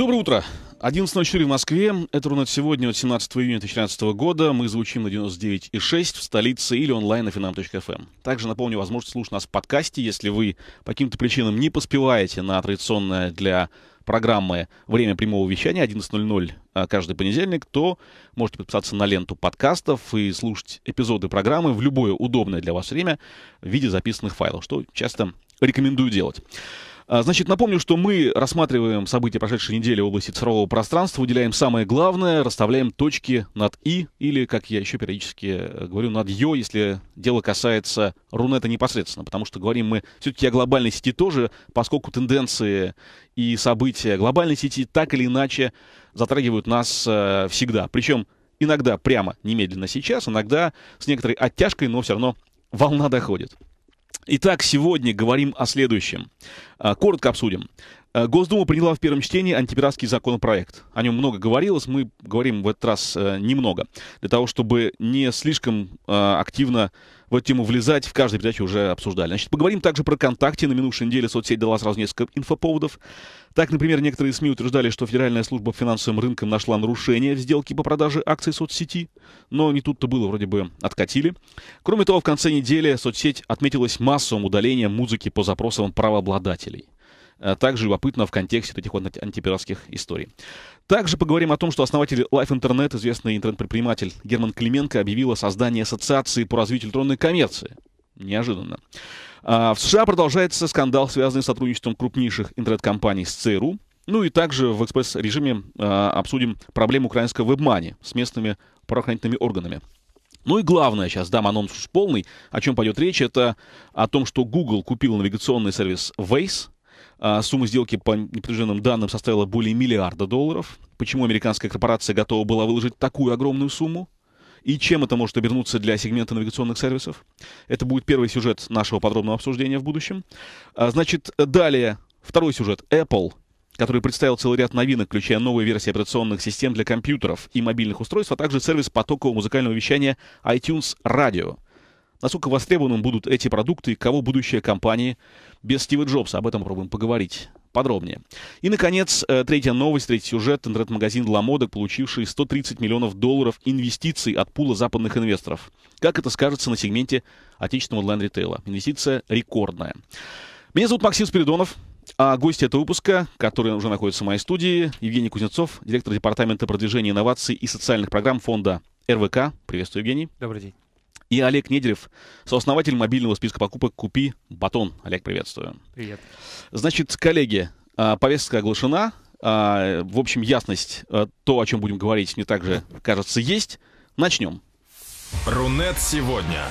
Доброе утро. 11.04 в Москве. Это Рунет сегодня, от 17 июня 2013 года. Мы звучим на 99.6 в столице или онлайн на finam.fm. Эм. Также напомню возможность слушать нас в подкасте, если вы по каким-то причинам не поспеваете на традиционное для программы «Время прямого вещания» 11.00 а, каждый понедельник, то можете подписаться на ленту подкастов и слушать эпизоды программы в любое удобное для вас время в виде записанных файлов, что часто рекомендую делать. А, значит, напомню, что мы рассматриваем события прошедшей недели в области цифрового пространства, выделяем самое главное, расставляем точки над «и» или, как я еще периодически э, говорю, над «ё», если дело касается Рунета непосредственно, потому что говорим мы все-таки о глобальной сети тоже, поскольку тенденции и события глобальной сети так или иначе затрагивают нас э, всегда. Причем иногда прямо, немедленно сейчас, иногда с некоторой оттяжкой, но все равно волна доходит. Итак, сегодня говорим о следующем. А, коротко обсудим. Э, Госдума приняла в первом чтении антипиратский законопроект. О нем много говорилось, мы говорим в этот раз э, немного, для того, чтобы не слишком э, активно в эту тему влезать, в каждой передаче уже обсуждали. Значит, поговорим также про ВКонтакте. На минувшей неделе соцсеть дала сразу несколько инфоповодов. Так, например, некоторые СМИ утверждали, что Федеральная служба финансовым рынком нашла нарушение в сделке по продаже акций соцсети, но не тут-то было, вроде бы откатили. Кроме того, в конце недели соцсеть отметилась массовым удалением музыки по запросам правообладателей – Э, также любопытно в контексте этих вот антипиратских историй. Также поговорим о том, что основатель Life Internet, известный интернет-предприниматель Герман Клименко, объявил о создании ассоциации по развитию электронной коммерции. Неожиданно. А, в США продолжается скандал, связанный с сотрудничеством крупнейших интернет-компаний с ЦРУ. Ну и также в экспресс-режиме а, обсудим проблему украинского вебмани с местными правоохранительными органами. Ну и главное, сейчас дам анонс полный, о чем пойдет речь, это о том, что Google купил навигационный сервис Waze — а, сумма сделки по непринужденным данным составила более миллиарда долларов. Почему американская корпорация готова была выложить такую огромную сумму? И чем это может обернуться для сегмента навигационных сервисов? Это будет первый сюжет нашего подробного обсуждения в будущем. А, значит, далее второй сюжет. Apple который представил целый ряд новинок, включая новые версии операционных систем для компьютеров и мобильных устройств, а также сервис потокового музыкального вещания iTunes Radio — насколько востребованным будут эти продукты и кого будущее компании без Стива Джобса. Об этом пробуем поговорить подробнее. И, наконец, э, третья новость, третий сюжет. Интернет-магазин «Ламода», получивший 130 миллионов долларов инвестиций от пула западных инвесторов. Как это скажется на сегменте отечественного онлайн-ритейла? Инвестиция рекордная. Меня зовут Максим Спиридонов. А гость этого выпуска, которые уже находятся в моей студии, Евгений Кузнецов, директор департамента продвижения инноваций и социальных программ фонда РВК. Приветствую, Евгений. Добрый день и Олег Недерев, сооснователь мобильного списка покупок «Купи батон». Олег, приветствую. Привет. Значит, коллеги, а, повестка оглашена. А, в общем, ясность, а, то, о чем будем говорить, мне также, кажется, есть. Начнем. Рунет сегодня.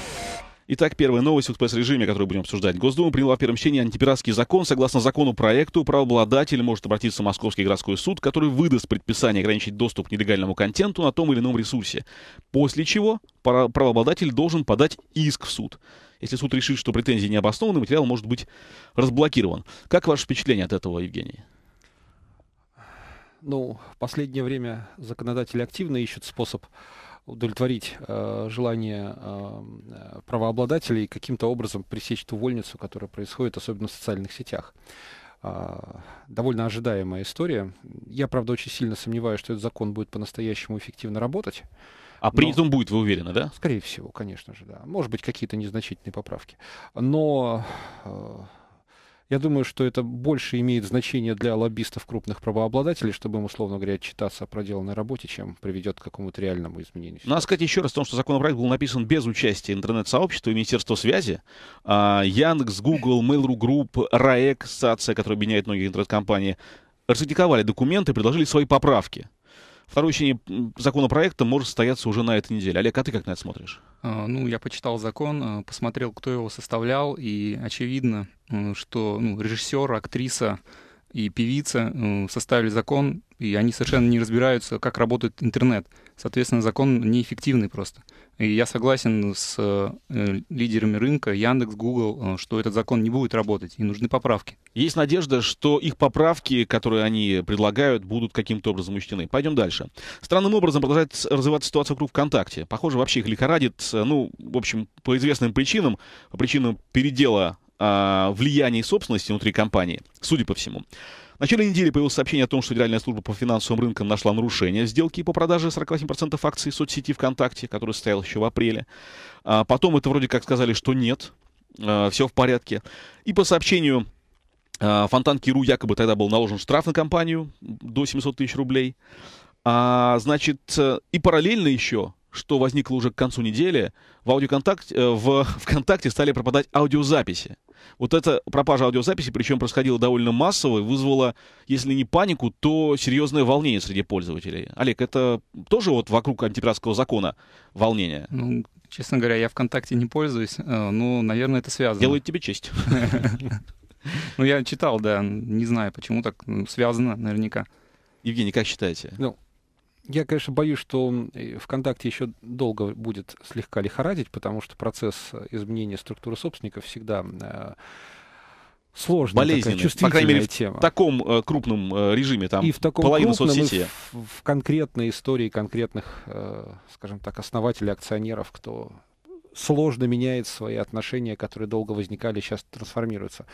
Итак, первая новость в экспресс-режиме, которую будем обсуждать. Госдума приняла в первом чтении антипиратский закон. Согласно закону проекту, правообладатель может обратиться в Московский городской суд, который выдаст предписание ограничить доступ к нелегальному контенту на том или ином ресурсе. После чего правообладатель должен подать иск в суд. Если суд решит, что претензии не материал может быть разблокирован. Как ваше впечатление от этого, Евгений? Ну, в последнее время законодатели активно ищут способ удовлетворить э, желание э, э правообладателей каким-то образом пресечь ту вольницу, которая происходит, особенно в социальных сетях. Э, довольно ожидаемая история. Я, правда, очень сильно сомневаюсь, что этот закон будет по-настоящему эффективно работать. А принят он будет, вы уверены, да? Скорее всего, конечно же, да. Может быть, какие-то незначительные поправки. Но э, я думаю, что это больше имеет значение для лоббистов крупных правообладателей, чтобы им, условно говоря, отчитаться о проделанной работе, чем приведет к какому-то реальному изменению. Ситуации. Надо сказать еще раз о том, что законопроект был написан без участия интернет-сообщества и Министерства связи. А, Яндекс, Google, Mail.ru Group, РАЭК, САЦИЯ, которая объединяет многие интернет-компании, рассадиковали документы, и предложили свои поправки. Второе чтение законопроекта может состояться уже на этой неделе. Олег, а ты как на это смотришь? А, ну, я почитал закон, а, посмотрел, кто его составлял, и очевидно, э, что ну, режиссер, актриса и певица э, составили закон и они совершенно не разбираются, как работает интернет. Соответственно, закон неэффективный просто. И я согласен с э, лидерами рынка, Яндекс, Google, э, что этот закон не будет работать, и нужны поправки. Есть надежда, что их поправки, которые они предлагают, будут каким-то образом учтены. Пойдем дальше. Странным образом продолжает развиваться ситуация вокруг ВКонтакте. Похоже, вообще их лихорадит, э, ну, в общем, по известным причинам, по причинам передела э, влияния и собственности внутри компании, судя по всему. В начале недели появилось сообщение о том, что Федеральная служба по финансовым рынкам нашла нарушение сделки по продаже 48% акций соцсети ВКонтакте, который состоял еще в апреле. А потом это вроде как сказали, что нет, а, все в порядке. И по сообщению а, Фонтанки.ру якобы тогда был наложен штраф на компанию до 700 тысяч рублей. А, значит, э, и параллельно еще что возникло уже к концу недели, в аудиоконтакте, э, в ВКонтакте стали пропадать аудиозаписи. Вот эта пропажа аудиозаписи, причем происходила довольно массово, и вызвала, если не панику, то серьезное волнение среди пользователей. Олег, это тоже вот вокруг антипиратского закона волнение? Ну, честно говоря, я ВКонтакте не пользуюсь, э, но наверное, это связано. Делает тебе честь. Ну, я читал, да, не знаю, почему так связано наверняка. Евгений, как считаете? Ну, я, конечно, боюсь, что ВКонтакте еще долго будет слегка лихорадить, потому что процесс изменения структуры собственников всегда э, сложная, болезненная, такая чувствительная по крайней мере, тема. в таком э, крупном э, режиме, там и в таком половина крупном, соцсети. И в, в конкретной истории конкретных, э, скажем так, основателей, акционеров, кто сложно меняет свои отношения, которые долго возникали, сейчас трансформируются.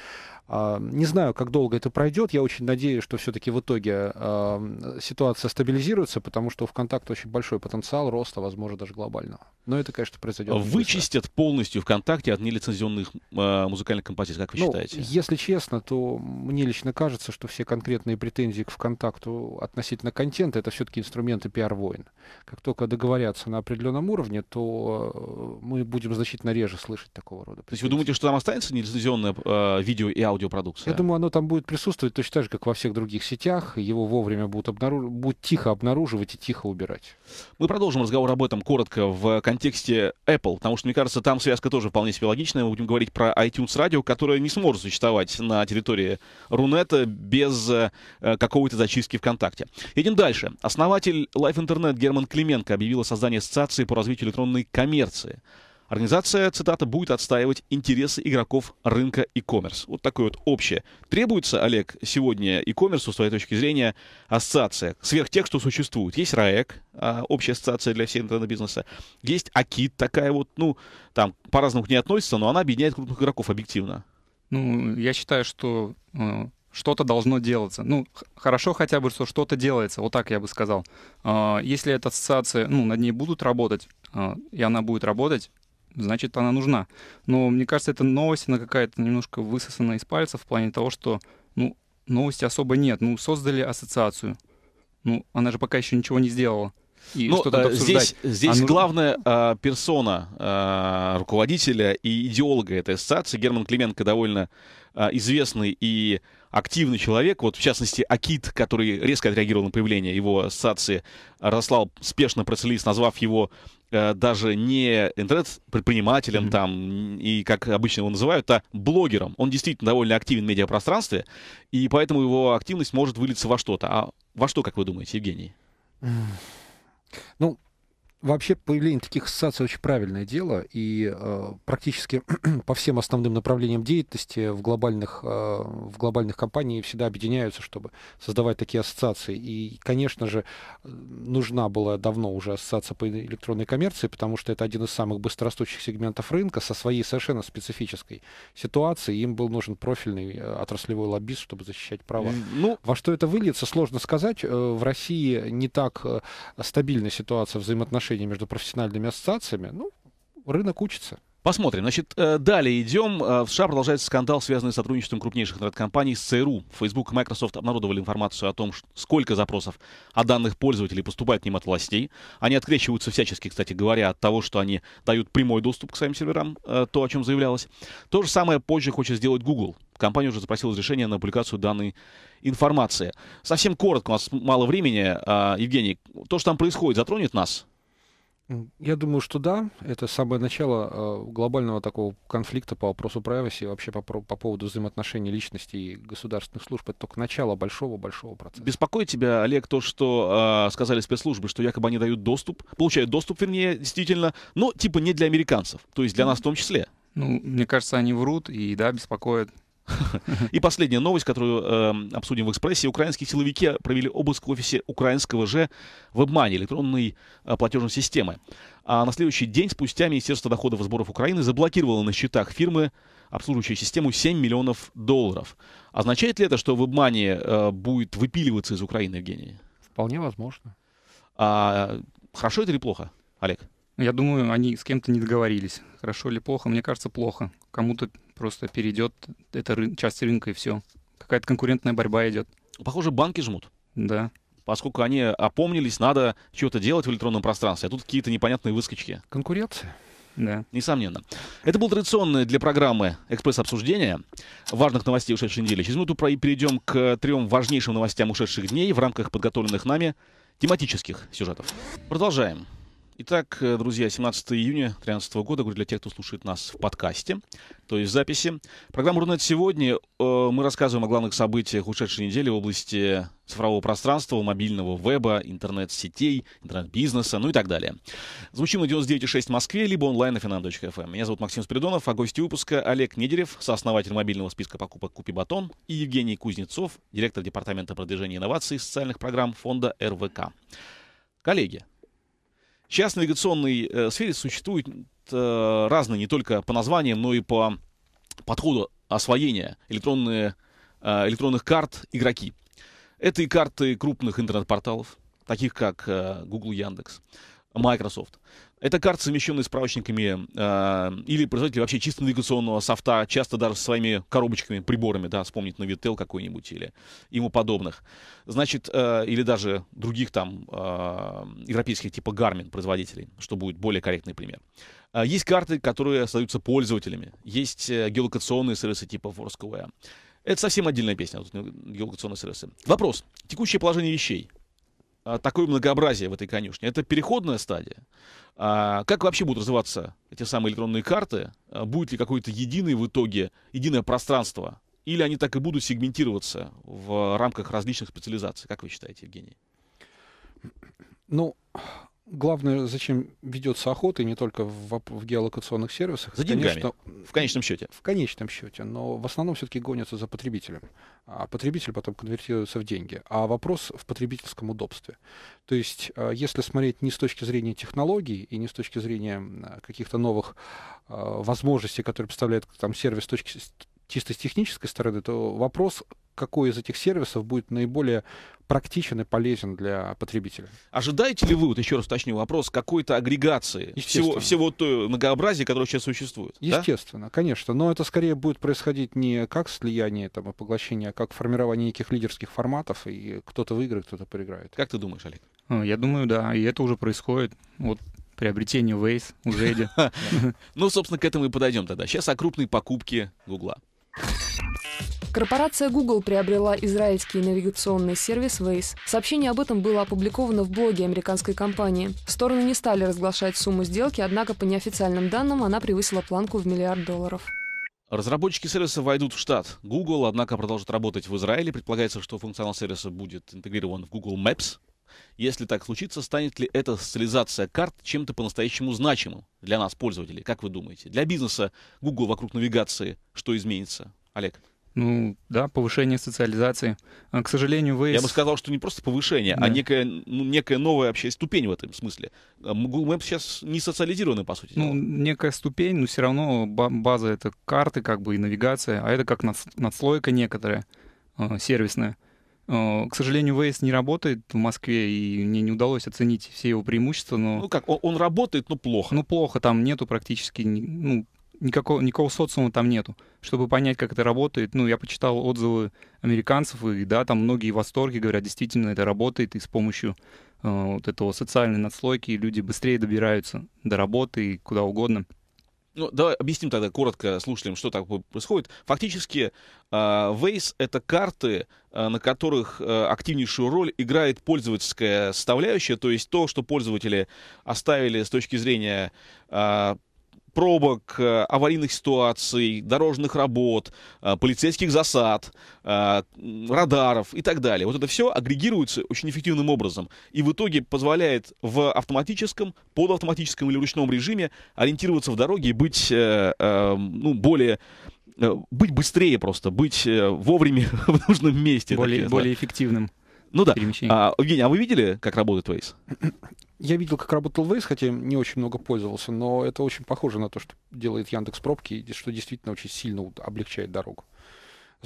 А, не знаю, как долго это пройдет. Я очень надеюсь, что все-таки в итоге а, ситуация стабилизируется, потому что у ВКонтакте очень большой потенциал роста, возможно, даже глобального. Но это, конечно, произойдет. А вычистят быстро. полностью ВКонтакте от нелицензионных музыкальных композиций, как вы ну, считаете? Если честно, то мне лично кажется, что все конкретные претензии к ВКонтакту относительно контента это все-таки инструменты пиар-войн. Как только договорятся на определенном уровне, то э, мы будем значительно реже слышать такого рода. То есть вы думаете, что там останется нелицензионная э, видео и аудиопродукция? Я думаю, оно там будет присутствовать точно так же, как во всех других сетях. Его вовремя будут, обнаруж... будут тихо обнаруживать и тихо убирать. Мы продолжим разговор об этом коротко в контексте Apple, потому что, мне кажется, там связка тоже вполне себе логичная. Мы будем говорить про iTunes Radio, которое не сможет существовать на территории Рунета без э, какого-то зачистки ВКонтакте. Едем дальше. Основатель Life Internet Герман Клименко объявил о создании ассоциации по развитию электронной коммерции. Организация, цитата, будет отстаивать интересы игроков рынка e-commerce. Вот такое вот общее. Требуется, Олег, сегодня e-commerce, с твоей точки зрения, ассоциация сверх тех, что существует. Есть РАЭК, общая ассоциация для всей интернет-бизнеса. Есть АКИД, такая вот, ну, там по-разному к ней относится, но она объединяет крупных игроков объективно. Ну, я считаю, что э, что-то должно делаться. Ну, хорошо хотя бы, что что-то делается, вот так я бы сказал. А, если эта ассоциация, ну, над ней будут работать, а, и она будет работать, значит, она нужна. Но мне кажется, эта новость, она какая-то немножко высосана из пальца в плане того, что, ну, новости особо нет. Ну, создали ассоциацию. Ну, она же пока еще ничего не сделала. И ну, что э, здесь здесь а главная э, персона э, руководителя и идеолога этой ассоциации, Герман Клименко, довольно э, известный и активный человек. Вот, в частности, Акит, который резко отреагировал на появление его ассоциации, расслал спешно пресс-релиз, назвав его Э, даже не интернет-предпринимателем mm-hmm. там, и как обычно его называют, а блогером. Он действительно довольно активен в медиапространстве, и поэтому его активность может вылиться во что-то. А во что, как вы думаете, Евгений? Ну, вообще появление таких ассоциаций очень правильное дело, и э, практически по всем основным направлениям деятельности в глобальных, э, в глобальных компаниях всегда объединяются, чтобы создавать такие ассоциации. И, конечно же, нужна была давно уже ассоциация по электронной коммерции, потому что это один из самых быстрорастущих сегментов рынка со своей совершенно специфической ситуацией. Им был нужен профильный э, отраслевой лоббист, чтобы защищать права. Ну, Во что это выльется, сложно сказать. Э, в России не так э, стабильна ситуация взаимоотношений отношения между профессиональными ассоциациями, ну, рынок учится. Посмотрим. Значит, э, далее идем. Э, в США продолжается скандал, связанный с сотрудничеством крупнейших интернет-компаний с ЦРУ. Facebook и Microsoft обнародовали информацию о том, сколько запросов о данных пользователей поступает к ним от властей. Они открещиваются всячески, кстати говоря, от того, что они дают прямой доступ к своим серверам, э, то, о чем заявлялось. То же самое позже хочет сделать Google. Компания уже запросила разрешение на публикацию данной информации. Совсем коротко, у нас мало времени, а, Евгений. То, что там происходит, затронет нас? Я думаю, что да. Это самое начало а, глобального такого конфликта по вопросу privacy, вообще по, по поводу взаимоотношений личности и государственных служб. Это только начало большого-большого процесса. Беспокоит тебя, Олег, то, что э, сказали спецслужбы, что якобы они дают доступ, получают доступ, вернее, действительно, но типа не для американцев, то есть для ну, нас в том числе. Ну, мне кажется, они врут и, да, беспокоят. И последняя новость, которую э, обсудим в «Экспрессе». Украинские силовики провели обыск в офисе украинского же вебмани, электронной э, платежной системы. А на следующий день спустя Министерство доходов и сборов Украины заблокировало на счетах фирмы, обслуживающей систему, 7 миллионов долларов. Означает ли это, что вебмани э, будет выпиливаться из Украины, Евгений? Вполне возможно. А, хорошо это или плохо, Олег? Я думаю, они с кем-то не договорились. Хорошо или плохо? Мне кажется, плохо. Кому-то просто перейдет эта ры- часть рынка и все. Какая-то конкурентная борьба идет. Похоже, банки жмут. Да. Поскольку они опомнились, надо что-то делать в электронном пространстве, а тут какие-то непонятные выскочки. Конкуренция. Да. Несомненно. Это был традиционный для программы «Экспресс-обсуждение» важных новостей ушедшей недели. Через минуту перейдем к трем важнейшим новостям ушедших дней в рамках подготовленных нами тематических сюжетов. Продолжаем. Итак, э, друзья, 17 июня 2013 года, говорю для тех, кто слушает нас в подкасте, то есть в записи. Программа «Рунет сегодня» э, мы рассказываем о главных событиях ушедшей недели в области цифрового пространства, мобильного веба, интернет-сетей, интернет-бизнеса, ну и так далее. Звучим на 99,6 в Москве, либо онлайн на finan.fm. Эм. Меня зовут Максим Спиридонов, а гости выпуска Олег Недерев, сооснователь мобильного списка покупок «Купи батон», и Евгений Кузнецов, директор Департамента продвижения инноваций и социальных программ фонда РВК. Коллеги, Сейчас в навигационной э, сфере существуют э, разные не только по названиям, но и по подходу освоения электронные, э, электронных карт игроки. Это и карты крупных интернет-порталов, таких как э, Google, Яндекс, Microsoft. Это карты, совмещенные с справочниками э, или производители вообще чисто навигационного софта, часто даже со своими коробочками, приборами, да, вспомнить Navitel какой-нибудь или ему подобных. Значит, э, или даже других там э, европейских типа Garmin производителей, что будет более корректный пример. Э, есть карты, которые остаются пользователями. Есть э, геолокационные сервисы типа Foursquare. Это совсем отдельная песня, э, геолокационные сервисы. Вопрос. Текущее положение вещей. А, такое многообразие в этой конюшне. Это переходная стадия. А как вообще будут развиваться эти самые электронные карты? А, будет ли какое-то единое в итоге, единое пространство? Или они так и будут сегментироваться в рамках различных специализаций? Как вы считаете, Евгений? Ну, главное, зачем ведется охота, и не только в, в геолокационных сервисах. За деньгами, конечно, в конечном счете. В конечном счете, но в основном все-таки гонятся за потребителем. А потребитель потом конвертируется в деньги. А вопрос в потребительском удобстве. То есть, э, если смотреть не с точки зрения технологий и не с точки зрения каких-то новых э, возможностей, которые представляет там, сервис с точки, зрения чисто с технической стороны, то вопрос, какой из этих сервисов будет наиболее практичен и полезен для потребителя. Ожидаете ли вы, вот еще раз уточню вопрос, какой-то агрегации всего, всего той многообразия, которое сейчас существует? Естественно, да? конечно. Но это скорее будет происходить не как слияние там, и поглощение, а как формирование неких лидерских форматов, и кто-то выиграет, кто-то проиграет. Как ты думаешь, Олег? Ну, я думаю, да, и это уже происходит. Вот приобретение Waze уже. Жеди. Ну, собственно, к этому и подойдем тогда. Сейчас о крупной покупке Гугла. Корпорация Google приобрела израильский навигационный сервис Waze. Сообщение об этом было опубликовано в блоге американской компании. Стороны не стали разглашать сумму сделки, однако по неофициальным данным она превысила планку в миллиард долларов. Разработчики сервиса войдут в штат Google, однако продолжат работать в Израиле. Предполагается, что функционал сервиса будет интегрирован в Google Maps, если так случится, станет ли эта социализация карт чем-то по-настоящему значимым для нас, пользователей? Как вы думаете? Для бизнеса Google вокруг навигации что изменится? Олег? Ну да, повышение социализации. А, к сожалению, вы... Я бы сказал, что не просто повышение, а да. а некая, ну, некая новая вообще ступень в этом смысле. А, Google Maps сейчас не социализированы, по сути. Ну, некая ступень, но все равно база — это карты как бы и навигация, а это как надслойка некоторая а, сервисная. Э, к сожалению, Waze не работает в Москве, и мне не удалось оценить все его преимущества. Но... Ну как, он, он работает, но плохо. Ну плохо, там нету практически ну, никакого, никакого социума там нету. Чтобы понять, как это работает, ну, я почитал отзывы американцев, и да, там многие в восторге говорят, действительно, это работает, и с помощью э, вот этого социальной надслойки люди быстрее добираются до работы и куда угодно. Ну, давай объясним тогда коротко слушателям, что так происходит. Фактически, а, Waze — это карты, а, на которых а, активнейшую роль играет пользовательская составляющая, то есть то, что пользователи оставили с точки зрения пробок, э, аварийных ситуаций, дорожных работ, э, полицейских засад, э, радаров и так далее. Вот это все агрегируется очень эффективным образом и в итоге позволяет в автоматическом, полуавтоматическом или ручном режиме ориентироваться в дороге и быть ну, более быть быстрее просто, быть вовремя в нужном месте. Более, так, более эффективным. Ну да. А, Евгений, а вы видели, как работает Waze? Я видел, как работал Waze, хотя не очень много пользовался, но это очень похоже на то, что делает Яндекс Пробки, что действительно очень сильно облегчает дорогу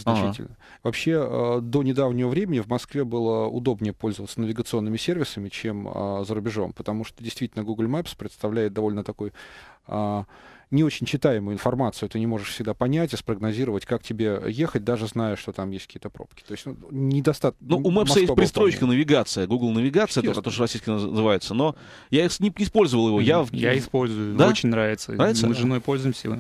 значительно. Ага. Вообще, э, до недавнего времени в Москве было удобнее пользоваться навигационными сервисами, чем а, за рубежом, потому что действительно Google Maps представляет довольно такой а, не очень читаемую информацию, ты не можешь всегда понять и спрогнозировать, как тебе ехать, даже зная, что там есть какие-то пробки. То есть ну, недостаточно... Ну, у Maps есть пристройка вполне. навигация, Google навигация, то, то, что российский называется, но я их не использовал его. Я, я использую, да? очень нравится. нравится. Мы с женой пользуемся.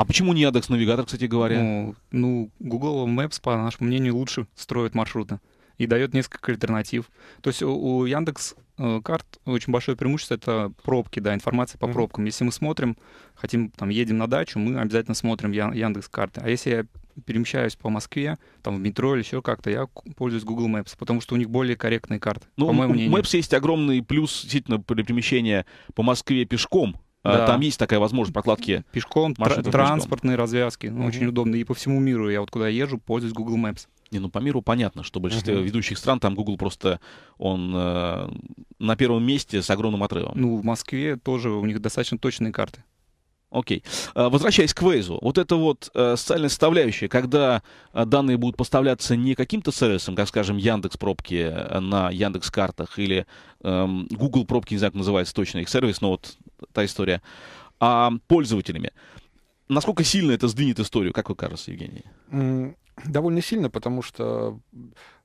А почему не Яндекс Навигатор, кстати говоря? Ну, ну, Google Maps, по нашему мнению, лучше строит маршруты и дает несколько альтернатив. То есть у, у Яндекс э, карт очень большое преимущество это пробки, да, информация по mm-hmm. пробкам. Если мы смотрим, хотим там едем на дачу, мы обязательно смотрим Яндекс карты. А если я перемещаюсь по Москве, там в метро или еще как-то, я пользуюсь Google Maps, потому что у них более корректные карты. Ну, по моему мнению. Maps есть огромный плюс действительно перемещения по Москве пешком да. Там есть такая возможность прокладки. Пешком, тр- транспортные развязки. Ну, угу. Очень удобно. И по всему миру я вот куда езжу, пользуюсь Google Maps. Не, ну по миру понятно, что большинство uh ведущих стран там Google просто он э, на первом месте с огромным отрывом. Ну, в Москве тоже у них достаточно точные карты. Окей. А, возвращаясь к Waze, вот это вот э, социальная составляющая, когда э, данные будут поставляться не каким-то сервисом, как, скажем, Яндекс пробки э, на Яндекс картах или эм, Google пробки, не знаю, как называется точно их сервис, но вот та история, а пользователями. Насколько сильно это сдвинет историю, как вы кажется, Евгений? Довольно сильно, потому что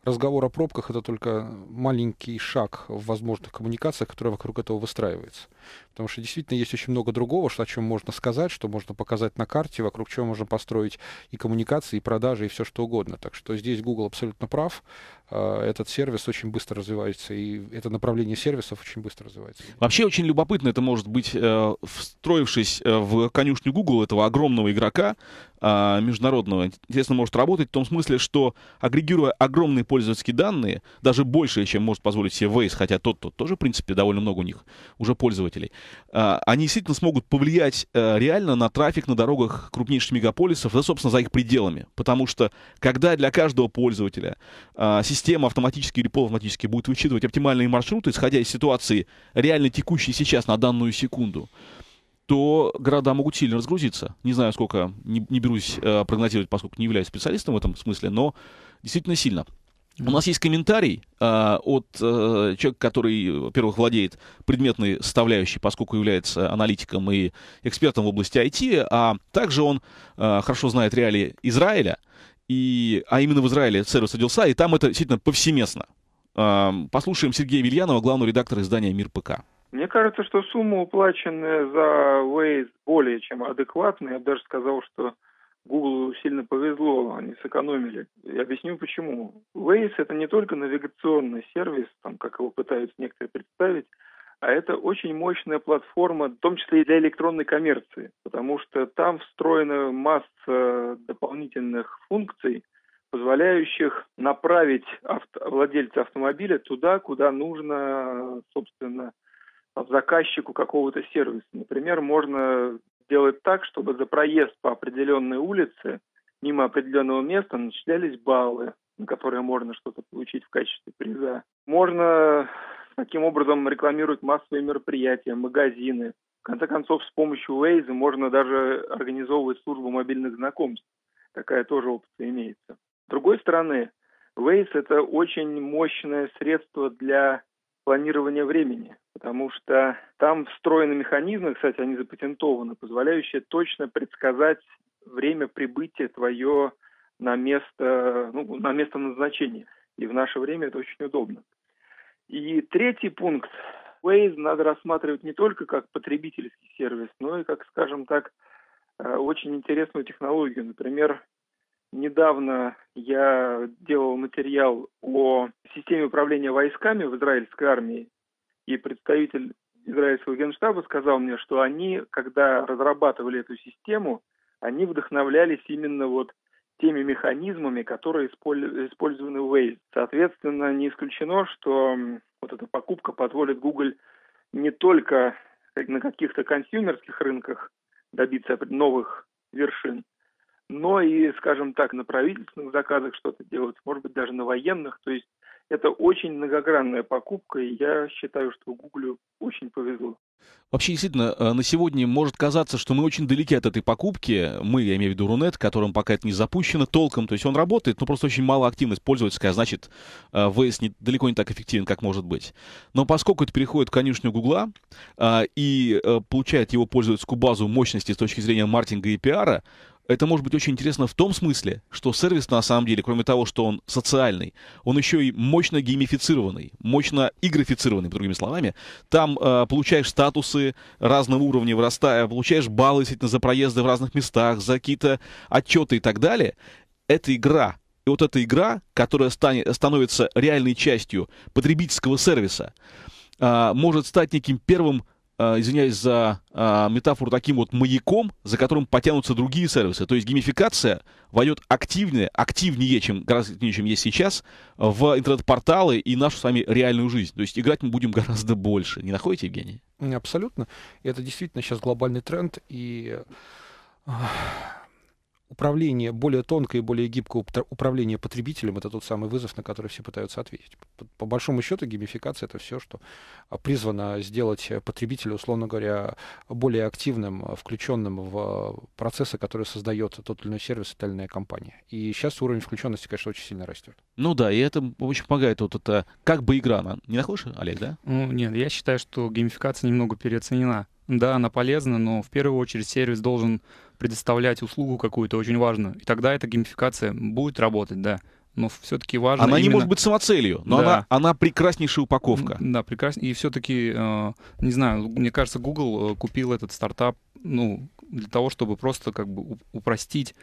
разговор о пробках это только маленький шаг в возможных коммуникациях, которые вокруг этого выстраивается. Потому что действительно есть очень много другого, что, о чем можно сказать, что можно показать на карте, вокруг чего можно построить и коммуникации, и продажи, и все что угодно. Так что здесь Google абсолютно прав. А, этот сервис очень быстро развивается, и это направление сервисов очень быстро развивается. Вообще очень любопытно это может быть, э, встроившись э, в конюшню Google, этого огромного игрока а, международного. Интересно, может работать в том смысле, что агрегируя огромные пользовательские данные, даже больше, чем может позволить себе Waze, хотя тот, то тоже, в принципе, довольно много у них уже пользователей, а, они действительно смогут повлиять э, реально на трафик на дорогах крупнейших мегаполисов, да, собственно, за их пределами. Потому что когда для каждого пользователя а, система автоматически или полуавтоматически будет вычитывать оптимальные маршруты, исходя из ситуации реально текущей сейчас на данную секунду, то города могут сильно разгрузиться. Не знаю, сколько, не, не берусь э, прогнозировать, поскольку не являюсь специалистом в этом смысле, но действительно сильно. У нас есть комментарий э, от э, человека, который, во-первых, владеет предметной составляющей, поскольку является аналитиком и экспертом в области IT, а также он э, хорошо знает реалии Израиля, и, а именно в Израиле сервис родился, и там это действительно повсеместно. Э, послушаем Сергея Вильянова, главного редактора издания «Мир ПК». Мне кажется, что сумма, уплаченная за Waze, более чем адекватная. Я бы даже сказал, что Google сильно повезло, они сэкономили. Я объясню почему. Waze это не только навигационный сервис, там, как его пытаются некоторые представить, а это очень мощная платформа, в том числе и для электронной коммерции, потому что там встроена масса дополнительных функций, позволяющих направить авто, владельца автомобиля туда, куда нужно, собственно, заказчику какого-то сервиса. Например, можно делать так, чтобы за проезд по определенной улице мимо определенного места начислялись баллы, на которые можно что-то получить в качестве приза. Можно таким образом рекламировать массовые мероприятия, магазины. В конце концов, с помощью Waze можно даже организовывать службу мобильных знакомств. Такая тоже опция имеется. С другой стороны, Waze – это очень мощное средство для планирования времени, потому что там встроены механизмы, кстати, они запатентованы, позволяющие точно предсказать время прибытия твое на место, ну, на место назначения. И в наше время это очень удобно. И третий пункт. Waze надо рассматривать не только как потребительский сервис, но и как, скажем так, э, очень интересную технологию. Например, Недавно я делал материал о системе управления войсками в израильской армии, и представитель израильского генштаба сказал мне, что они, когда разрабатывали эту систему, они вдохновлялись именно вот теми механизмами, которые использованы в Waze. Соответственно, не исключено, что вот эта покупка позволит Google не только на каких-то консюмерских рынках добиться новых вершин, но и, скажем так, на правительственных заказах что-то делают, может быть, даже на военных. То есть это очень многогранная покупка, и я считаю, что Гуглю очень повезло. Вообще, действительно, э, на сегодня может казаться, что мы очень далеки от этой покупки. Мы, я имею в виду Рунет, которым пока это не запущено толком. То есть он работает, но просто очень мало активность пользовательская, а значит, э, ВС не, далеко не так эффективен, как может быть. Но поскольку это переходит в конюшню Гугла э, и получает его пользовательскую базу мощности с точки зрения маркетинга и пиара, это может быть очень интересно в том смысле, что сервис на самом деле, кроме того, что он социальный, он еще и мощно геймифицированный, мощно игрофицированный, другими словами. Там э, получаешь статусы разного уровня, вырастая, получаешь баллы, действительно, за проезды в разных местах, за какие-то отчеты и так далее. Это игра, и вот эта игра, которая станет, становится реальной частью потребительского сервиса, а, может стать неким первым Э, извиняюсь за э, метафору, таким вот маяком, за которым потянутся другие сервисы. То есть геймификация войдет активнее, активнее, чем, активнее, чем есть сейчас, в интернет-порталы и нашу с вами реальную жизнь. То есть играть мы будем гораздо больше. Не находите, Евгений? Абсолютно. Это действительно сейчас глобальный тренд, и управление, более тонкое и более гибкое управление потребителем, это тот самый вызов, на который все пытаются ответить. По, по большому счету геймификация — это все, что а, призвано сделать э, потребителя, условно говоря, более активным, э, включенным в э, процессы, которые создает тот или иной сервис, та или иная компания. И сейчас уровень включенности, конечно, очень сильно растет. Ну да, и это очень помогает вот это как бы игра. Она... Не находишь, Олег, да? Ну, нет, я считаю, что геймификация немного переоценена. Да, она полезна, но в первую очередь сервис должен предоставлять услугу какую-то очень важную. И тогда эта геймификация будет работать, да. Но все-таки важно. Она именно... не может быть самоцелью, но да. она, она прекраснейшая упаковка. Да, прекрасно. И все-таки, э, не знаю, мне кажется, Google э, купил этот стартап, ну, для того, чтобы просто как бы упростить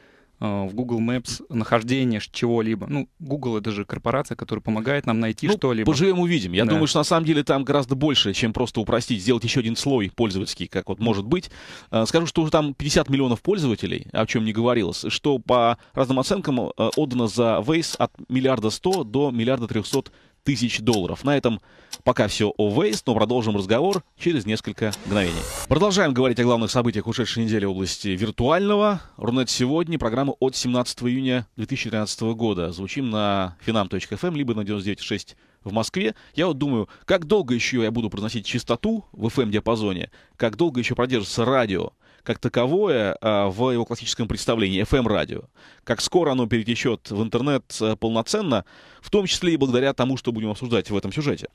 Э, в Google Maps нахождение чего-либо. Ну, Google — это же корпорация, которая помогает нам найти ну, что-либо. поживем увидим. Я да. думаю, что на самом деле там гораздо больше, чем просто упростить, сделать еще один слой пользовательский, как вот может быть. Э, скажу, что уже там 50 миллионов пользователей, о чем не говорилось, что по разным оценкам э, отдано за Waze от миллиарда сто до миллиарда трехсот тысяч долларов. На этом пока все о Waze, но продолжим разговор через несколько мгновений. Продолжаем говорить о главных событиях ушедшей недели в области виртуального. Рунет сегодня, программа от 17 июня 2013 года. Звучим на finam.fm, эм, либо на 99.6 в Москве. Я вот думаю, как долго еще я буду произносить частоту в FM-диапазоне, как долго еще продержится радио, как таковое а, в его классическом представлении, FM-радио. Как скоро оно перетечет в интернет а, полноценно, в том числе и благодаря тому, что будем обсуждать в этом сюжете.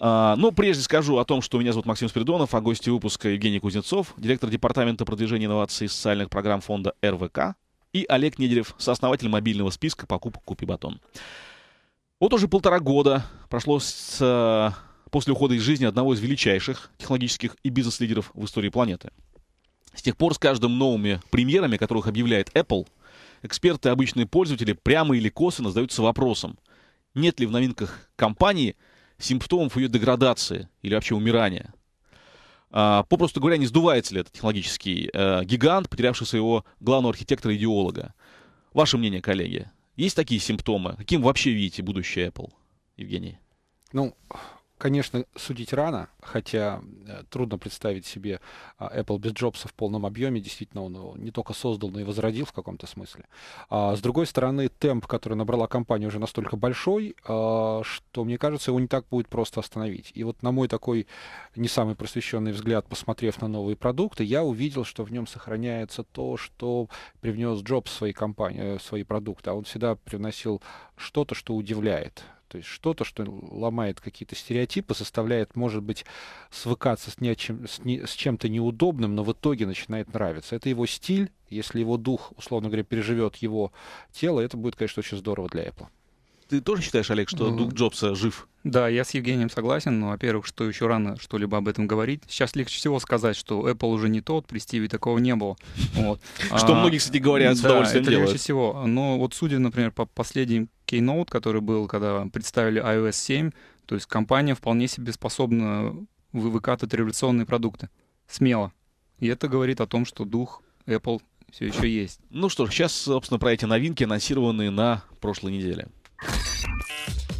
А, но прежде скажу о том, что меня зовут Максим Спиридонов, а гости выпуска Евгений Кузнецов, директор Департамента продвижения инноваций и социальных программ фонда РВК, и Олег Недерев, сооснователь мобильного списка покупок «Купи батон». Вот уже полтора года прошло с, после ухода из жизни одного из величайших технологических и бизнес-лидеров в истории планеты — с тех пор с каждым новыми премьерами, которых объявляет Apple, эксперты, обычные пользователи прямо или косвенно задаются вопросом, нет ли в новинках компании симптомов ее деградации или вообще умирания. А, попросту говоря, не сдувается ли этот технологический э, гигант, потерявший своего главного архитектора-идеолога. Ваше мнение, коллеги, есть такие симптомы? Каким вообще видите будущее Apple, Евгений? Ну, конечно, судить рано, хотя э, трудно представить себе а, Apple без Джобса в полном объеме. Действительно, он его э, не только создал, но и возродил в каком-то смысле. А, с другой стороны, темп, который набрала компания, уже настолько большой, а, что, мне кажется, его не так будет просто остановить. И вот на мой такой не самый просвещенный взгляд, посмотрев на новые продукты, я увидел, что в нем сохраняется то, что привнес Джобс в свои, компании, э, в свои продукты. А он всегда привносил что-то, что удивляет то есть что-то, что ломает какие-то стереотипы, составляет, может быть, свыкаться с, нечем, с, не, с чем-то неудобным, но в итоге начинает нравиться. Это его стиль. Если его дух, условно говоря, переживет его тело, это будет, конечно, очень здорово для Apple. Ты тоже считаешь, Олег, что ну, дух Джобса жив? Да, я с Евгением согласен. Но, во-первых, что еще рано что-либо об этом говорить. Сейчас легче всего сказать, что Apple уже не тот, при Стиве такого не было. Вот. Что а, многие, кстати говоря, с удовольствием это легче всего. Но вот судя, например, по последним Keynote, который был, когда представили iOS 7. То есть компания вполне себе способна выкатывать революционные продукты. Смело. И это говорит о том, что дух Apple все еще есть. Ну что ж, сейчас, собственно, про эти новинки, анонсированные на прошлой неделе.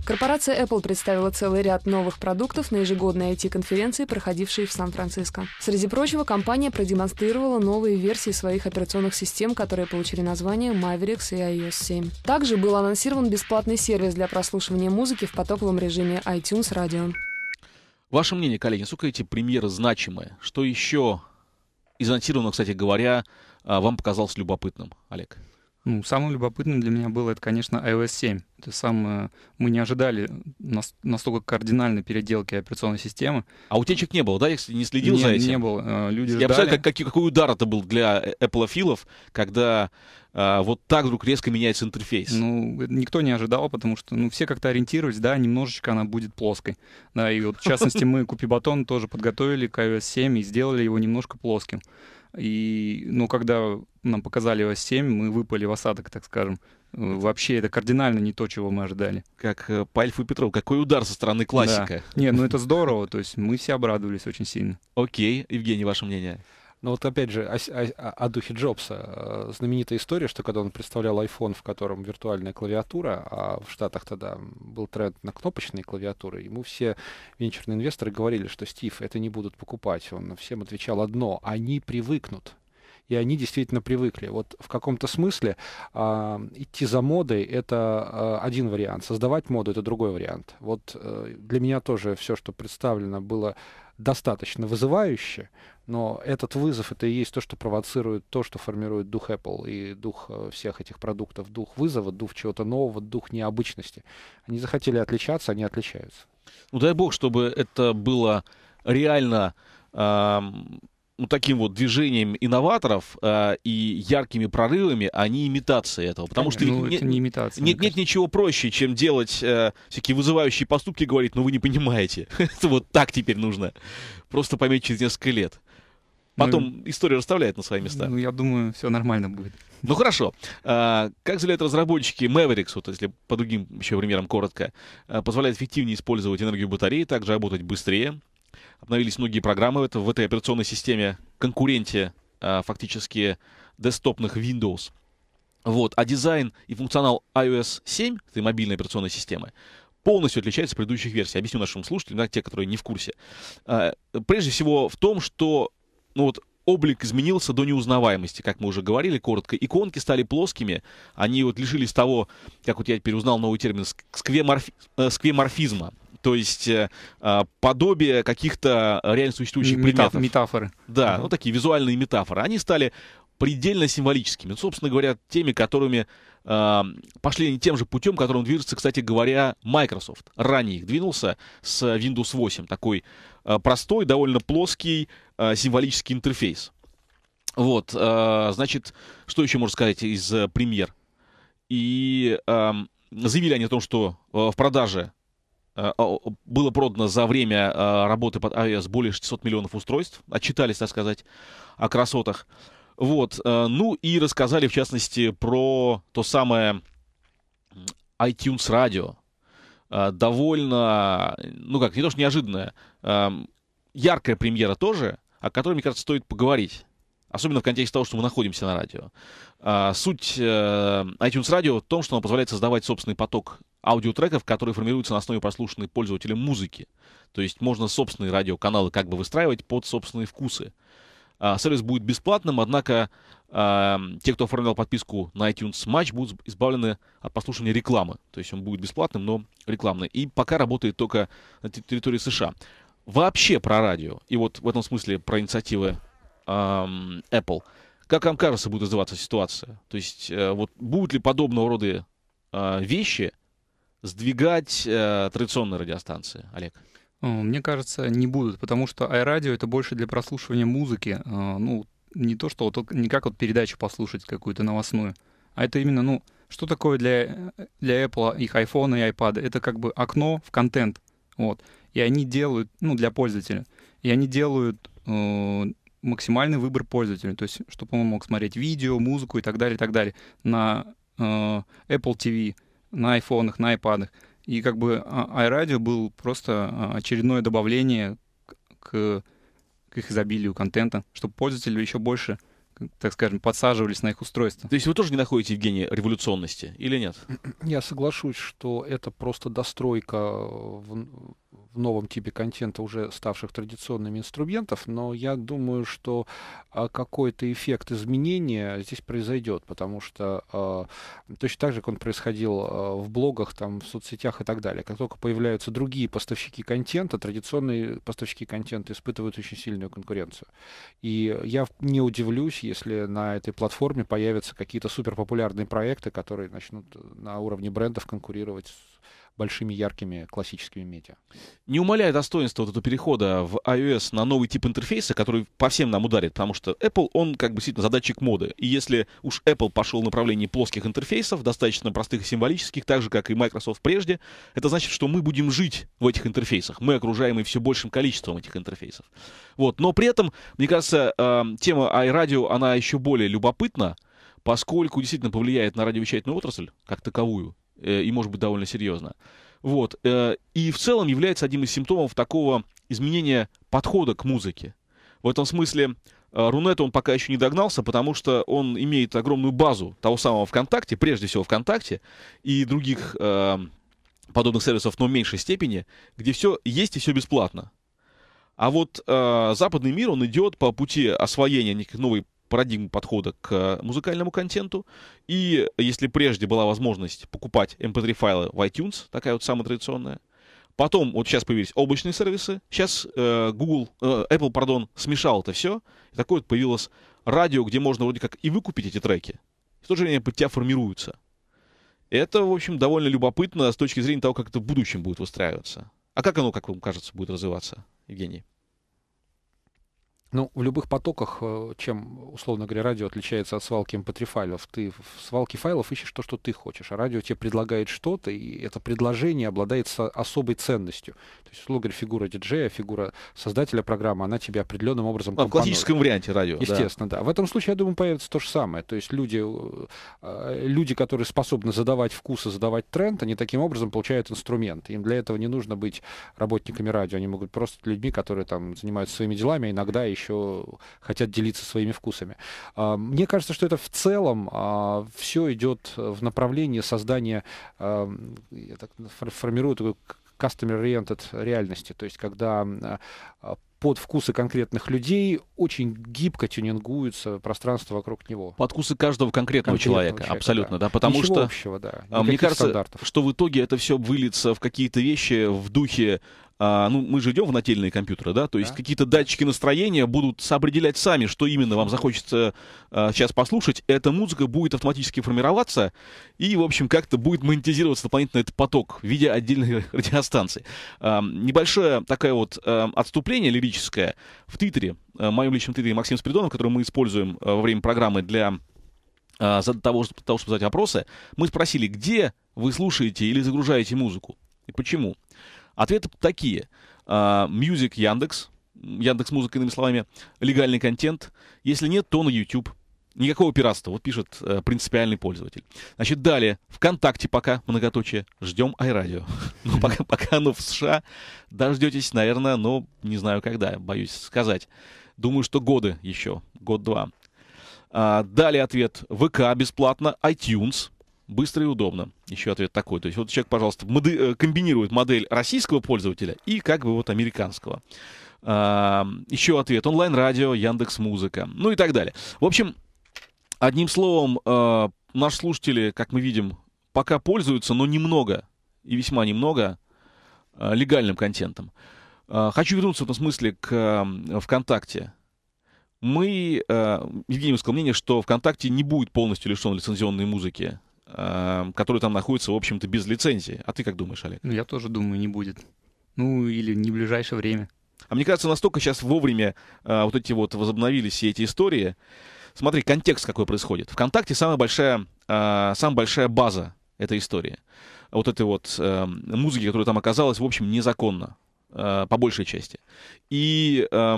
Корпорация Apple представила целый ряд новых продуктов на ежегодной IT-конференции, проходившей в Сан-Франциско. Среди прочего, компания продемонстрировала новые версии своих операционных систем, которые получили название Mavericks и iOS 7. Также был анонсирован бесплатный сервис для прослушивания музыки в потоковом режиме iTunes Radio. Ваше мнение, коллеги, насколько эти примеры значимые? Что еще из анонсированного, кстати говоря, а, вам показалось любопытным, Олег? Ну, самым любопытным для меня было это, конечно, iOS 7. Это самое... Э, мы не ожидали нас... настолько кардинальной переделки операционной системы. А утечек не было, да? Если не следил не, за этим? Не было. Э, люди Я ждали. как, как, какой удар это был для э, apple когда а, вот так вдруг резко меняется интерфейс. Ну, никто не ожидал, потому что ну, все как-то ориентировались, да, немножечко она будет плоской. Да, и вот, в частности, мы Купи Батон тоже подготовили к iOS 7 и сделали его немножко плоским. И, ну, когда нам показали вас 7, мы выпали в осадок, так скажем. Э, вообще это кардинально не то, чего мы ожидали. Как э, по Альфу Петрову, какой удар со стороны классика. Да. Не, ну это здорово, то есть мы все обрадовались очень сильно. Окей, Евгений, ваше мнение? Но ну, вот опять же, о, о, о духе Джобса. Э, знаменитая история, что когда он представлял iPhone, в котором виртуальная клавиатура, а в Штатах тогда был тренд на кнопочные клавиатуры, ему все венчурные инвесторы говорили, что Стив, это не будут покупать. Он всем отвечал одно, они привыкнут и они действительно привыкли. Вот в каком-то смысле э, идти за модой — это э, один вариант, создавать моду — это другой вариант. Вот э, для меня тоже все, что представлено, было достаточно вызывающе, но этот вызов — это и есть то, что провоцирует, то, что формирует дух Apple и дух э, всех этих продуктов, дух вызова, дух чего-то нового, дух необычности. Они захотели отличаться, они отличаются. Ну дай бог, чтобы это было реально ну, таким вот движением инноваторов э, и яркими прорывами, а не имитации этого. Потому что ну, нет, это не имитация, нет, нет ничего проще, чем делать э, всякие вызывающие поступки, говорить, ну вы не понимаете, это вот так теперь нужно. Просто пометь через несколько лет. Ну, Потом ну, история расставляет на свои места. Ну, я думаю, все нормально будет. Ну хорошо. А, как заявляют разработчики, Mavericks, вот если по другим еще примерам коротко, э, позволяет эффективнее использовать энергию батареи, также работать быстрее, Обновились многие программы это, в этой операционной системе, конкуренте э, фактически десктопных Windows. Вот. А дизайн и функционал iOS 7, этой мобильной операционной системы, полностью отличается от предыдущих версий. Объясню нашим слушателям, да, те, которые не в курсе. Э, прежде всего в том, что ну вот, облик изменился до неузнаваемости, как мы уже говорили коротко. Иконки стали плоскими, они вот лишились того, как вот я теперь узнал новый термин, сквеморфи, э, сквеморфизма то есть э, а, подобие каких-то реально существующих Метаф- предметов. Метафоры. Да, uh-huh. ну такие визуальные метафоры. Они стали предельно символическими. Собственно говоря, теми, которыми э, пошли не тем же путем, которым движется, кстати говоря, Microsoft. Ранее их двинулся с Windows 8. Такой э, простой, довольно плоский э, символический интерфейс. Вот, э, значит, что еще можно сказать из э, премьер? И э, заявили они о том, что э, в продаже Э, было продано за время э, работы под iOS более 600 миллионов устройств, отчитались, так сказать, о красотах. Вот, э, ну и рассказали, в частности, про то самое iTunes Radio. Довольно, ну как, не то что неожиданная, яркая премьера тоже, о которой, мне кажется, стоит поговорить. Особенно в контексте того, что мы находимся на радио. Суть iTunes Radio в том, что она позволяет создавать собственный поток аудиотреков, которые формируются на основе прослушанной пользователем музыки. То есть можно собственные радиоканалы как бы выстраивать под собственные вкусы. А, сервис будет бесплатным, однако а, те, кто оформлял подписку на iTunes Match, будут избавлены от послушания рекламы. То есть он будет бесплатным, но рекламный. И пока работает только на территории США. Вообще про радио, и вот в этом смысле про инициативы эм, Apple, как вам кажется, будет развиваться ситуация? То есть э, вот будут ли подобного рода э, вещи – сдвигать э, традиционные радиостанции, Олег? Э, мне кажется, не будут, потому что iRadio это больше для прослушивания музыки. Э, ну, не то, что вот, не как вот передачу послушать какую-то новостную, а это именно, ну, что такое для, для Apple, их iPhone и iPad? Это как бы окно в контент. Вот. И они делают, ну, для пользователя, и они делают э, максимальный выбор пользователя, то есть, чтобы он мог смотреть видео, музыку и так далее, и так далее. На э, Apple TV на айфонах, на айпадах. И как бы а, iRadio был просто а, очередное добавление к, к их изобилию контента, чтобы пользователи еще больше, так скажем, подсаживались на их устройство. То есть вы тоже не находите, Евгений, революционности или нет? Я соглашусь, что это просто достройка э, в новом типе контента уже ставших традиционными инструментов, но я думаю, что а, какой-то эффект изменения здесь произойдет, потому что э, точно так же, как он происходил э, в блогах, там, в соцсетях и так далее, как только появляются другие поставщики контента, традиционные поставщики контента испытывают очень сильную конкуренцию. И я не удивлюсь, если на этой платформе появятся какие-то суперпопулярные проекты, которые начнут э, на уровне брендов конкурировать большими яркими классическими медиа. Не умаляя достоинства вот этого перехода в iOS на новый тип интерфейса, который по всем нам ударит, потому что Apple, он как бы действительно задатчик моды. И если уж Apple пошел в направлении плоских интерфейсов, достаточно простых и символических, так же, как и Microsoft прежде, это значит, что мы будем жить в этих интерфейсах. Мы окружаемы все большим количеством этих интерфейсов. Вот. Но при этом, мне кажется, э, тема iRadio, она еще более любопытна, поскольку действительно повлияет на радиовещательную отрасль как таковую. Э, и, может быть, довольно серьезно. Вот. Э, и в целом является одним из симптомов такого изменения подхода к музыке. В этом смысле э, Рунет он пока еще не догнался, потому что он имеет огромную базу того самого ВКонтакте, прежде всего ВКонтакте, и других э, подобных сервисов, но в меньшей степени, где все есть и все бесплатно. А вот э, западный мир, он идет по пути освоения некой новой парадигму подхода к э, музыкальному контенту. И если прежде была возможность покупать mp3 эм файлы в iTunes, такая вот самая традиционная, Потом, вот сейчас появились облачные сервисы. Сейчас э, Google, э, Apple, пардон, смешал это все. И такое вот появилось радио, где можно вроде как и выкупить эти треки. И в то же время под тебя формируются. Это, в общем, довольно любопытно с точки зрения того, как это в будущем будет выстраиваться. А как оно, как вам кажется, будет развиваться, Евгений? Ну, в любых потоках, э, чем, условно говоря, радио отличается от свалки MP3-файлов, эм ты в свалке файлов ищешь то, что ты хочешь, а радио тебе предлагает что-то, и это предложение обладает особой ценностью. То есть, условно говоря, фигура диджея, фигура создателя программы, она тебе определенным образом а, В классическом варианте радио, Естественно, да. да. В этом случае, я думаю, появится то же самое. То есть люди, э, э, люди, которые способны задавать вкус и задавать тренд, они таким образом получают инструмент. Им для этого не нужно быть работниками радио, они могут быть просто людьми, которые там занимаются своими делами, а иногда еще хотят делиться своими вкусами. А, мне кажется, что это в целом а, все идет в направлении создания, а, я так формирую такой customer-oriented реальности, то есть когда под вкусы конкретных людей очень гибко тюнингуется пространство вокруг него. Под вкусы каждого конкретного, конкретного человека, человека, абсолютно, да, да потому Ничего что общего, да, мне кажется, стандартов. что в итоге это все выльется в какие-то вещи в духе а, ну, мы же идем в нательные компьютеры, да, то есть да. какие-то датчики настроения будут определять сами, что именно вам захочется а, сейчас послушать. Эта музыка будет автоматически формироваться и, в общем, как-то будет монетизироваться дополнительно этот поток в виде отдельных радиостанций. А, небольшое такое вот а, отступление лирическое в Твиттере, а, в моем личном Твиттере Максим Спиридонов, который мы используем а, во время программы для а, того, чтобы, того, чтобы задать опросы. мы спросили, где вы слушаете или загружаете музыку и почему. Ответы такие. А, Music, Яндекс, Яндекс Музыка, иными словами, легальный контент. Если нет, то на YouTube. Никакого пиратства, вот пишет э, принципиальный пользователь. Значит, далее. ВКонтакте пока, многоточие, ждем iRadio. ну, пока, пока оно в США. Дождетесь, наверное, но ну, не знаю когда, боюсь сказать. Думаю, что годы еще, год-два. А, далее ответ. ВК бесплатно, iTunes — быстро и удобно. Еще ответ такой. То есть вот человек, пожалуйста, модель, э, комбинирует модель российского пользователя и как бы вот американского. А, еще ответ. Онлайн-радио, Яндекс-музыка, Ну и так далее. В общем, одним словом, а, наши слушатели, как мы видим, пока пользуются, но немного и весьма немного а, легальным контентом. А, хочу вернуться в этом смысле к а, ВКонтакте мы, э, Евгений высказал мнение, что ВКонтакте не будет полностью лишен лицензионной музыки. Э, который там находится, в общем-то, без лицензии. А ты как думаешь, Олег? Ну, я тоже думаю, не будет. Ну, или не в ближайшее время. А мне кажется, настолько сейчас вовремя а, вот эти вот возобновились все эти истории. Смотри, контекст какой происходит. ВКонтакте самая большая, а, самая большая база этой истории. Вот этой вот а, музыки, которая там оказалась, в общем, незаконно по большей части. И э,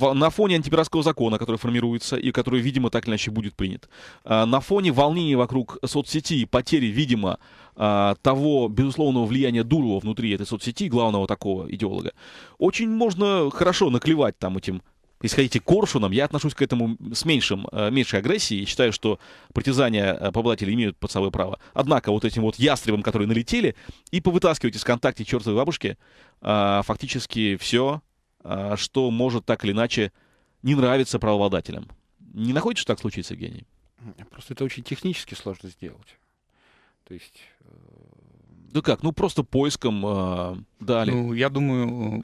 на фоне антипиратского закона, который формируется и который, видимо, так или иначе будет принят, а, на фоне волнений вокруг соцсети и потери, видимо, а, того безусловного влияния Дурова внутри этой соцсети, главного такого идеолога, очень можно хорошо наклевать там этим если хотите, коршуном, я отношусь к этому с меньшим, а, меньшей агрессией и считаю, что притязания побывателей имеют под собой право. Однако вот этим вот ястребам, которые налетели, и повытаскивать из контакте чертовой бабушки, фактически все а, что может так или иначе не нравиться правовладателям, Не находишь, что так случится, Евгений? Просто это очень технически сложно сделать. То есть... Э, да как? Ну, просто поиском э, дали. Ну, я думаю,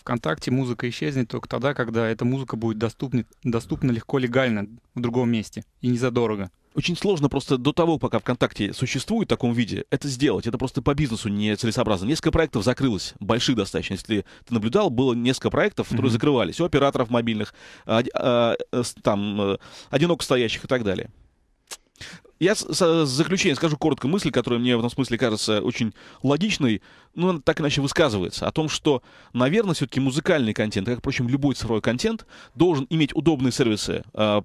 ВКонтакте музыка исчезнет только тогда, когда эта музыка будет доступна, доступна легко легально в другом месте и не задорого. дорого очень сложно просто до того, пока ВКонтакте существует в таком виде, это сделать. Это просто по бизнесу не целесообразно. Несколько проектов закрылось, больших достаточно. Если ты наблюдал, было несколько проектов, которые mm-hmm. закрывались у операторов мобильных, а, а, а, там, э, одинок стоящих и так далее. Я с, с, заключением скажу короткую мысль, которая мне в этом смысле кажется очень логичной, но она так иначе высказывается, о том, что, наверное, все-таки музыкальный контент, как, впрочем, любой цифровой контент, должен иметь удобные сервисы э,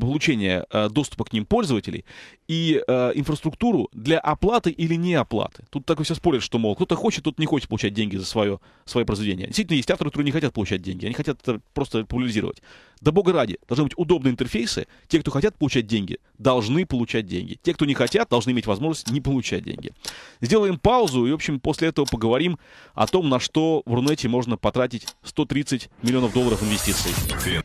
получения э, доступа к ним пользователей и э, инфраструктуру для оплаты или не оплаты. Тут так и все спорят, что, мол, кто-то хочет, тот не хочет получать деньги за свое, свое произведение. Действительно, есть авторы, которые не хотят получать деньги, они хотят это просто популяризировать. Да бога ради, должны быть удобные интерфейсы. Те, кто хотят получать деньги, должны получать деньги. Те, кто не хотят, должны иметь возможность не получать деньги. Сделаем паузу и, в общем, после этого поговорим о том, на что в Рунете можно потратить 130 миллионов долларов инвестиций.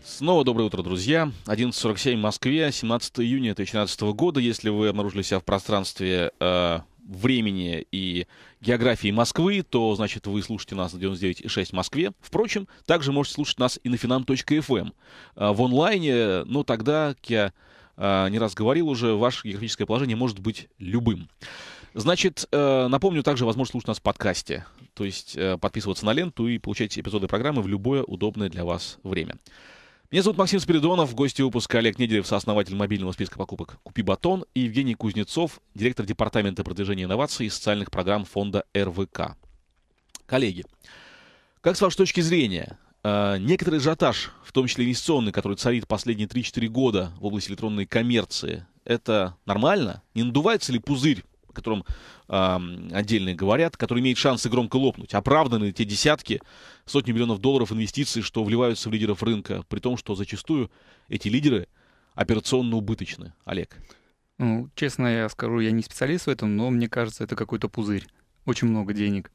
Снова доброе утро, друзья. 11.47 в Москве, 17 июня 2017 года. Если вы обнаружили себя в пространстве э, времени и географии Москвы, то, значит, вы слушаете нас на 99,6 в Москве. Впрочем, также можете слушать нас и на finam.fm. Эм. А, в онлайне, но тогда, как я а, не раз говорил уже, ваше географическое положение может быть любым. Значит, а, напомню также, возможно, слушать нас в подкасте. То есть э, подписываться на ленту и получать эпизоды программы в любое удобное для вас время. Меня зовут Максим Спиридонов, в гости выпуска Олег Неделев, сооснователь мобильного списка покупок «Купи батон» и Евгений Кузнецов, директор Департамента продвижения инноваций и социальных программ фонда РВК. Коллеги, как с вашей точки зрения, а, некоторый ажиотаж, в том числе инвестиционный, который царит последние 3-4 года в области электронной коммерции, это нормально? Не надувается ли пузырь о котором э, отдельно говорят, который имеет шансы громко лопнуть. Оправданы те десятки, сотни миллионов долларов инвестиций, что вливаются в лидеров рынка, при том, что зачастую эти лидеры операционно убыточны. Олег. Ну, честно я скажу, я не специалист в этом, но мне кажется, это какой-то пузырь. Очень много денег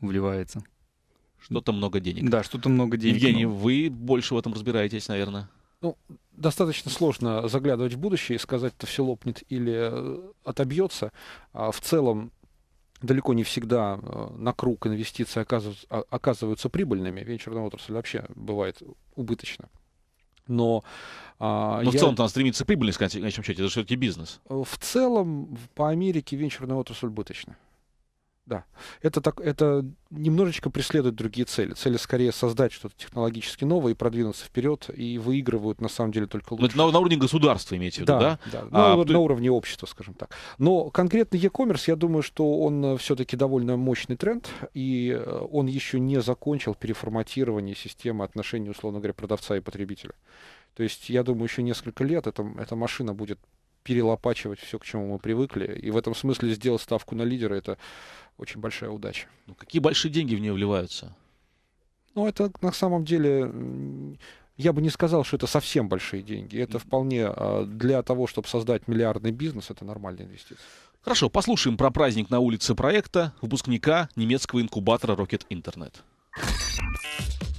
вливается. Что-то много денег. Да, что-то много денег. Евгений, но... вы больше в этом разбираетесь, наверное. Ну, достаточно сложно заглядывать в будущее и сказать, что все лопнет или э, отобьется. А в целом далеко не всегда э, на круг инвестиции а, оказываются, прибыльными. Венчурная отрасль вообще бывает убыточна. Но, а, Но я... в целом там стремится к прибыльности, конечно, это же все-таки бизнес. Э, в целом по Америке венчурная отрасль убыточна. Да, это, так, это немножечко преследует другие цели. Цели скорее создать что-то технологически новое и продвинуться вперед, и выигрывают на самом деле только ну, лучше. На, на уровне государства имеете в виду, да? Да, да. А, на, ты... на уровне общества, скажем так. Но конкретный e-commerce, я думаю, что он э, все-таки довольно мощный тренд, и э, он еще не закончил переформатирование системы отношений, условно говоря, продавца и потребителя. То есть, я думаю, еще несколько лет это эта машина будет перелопачивать все, к чему мы привыкли. И в этом смысле сделать ставку на лидера это очень большая удача. Ну, какие большие деньги в нее вливаются? Ну, это на самом деле я бы не сказал, что это совсем большие деньги. Это вполне а, для того, чтобы создать миллиардный бизнес, это нормальная инвестиция. Хорошо, послушаем про праздник на улице проекта выпускника немецкого инкубатора Rocket Internet.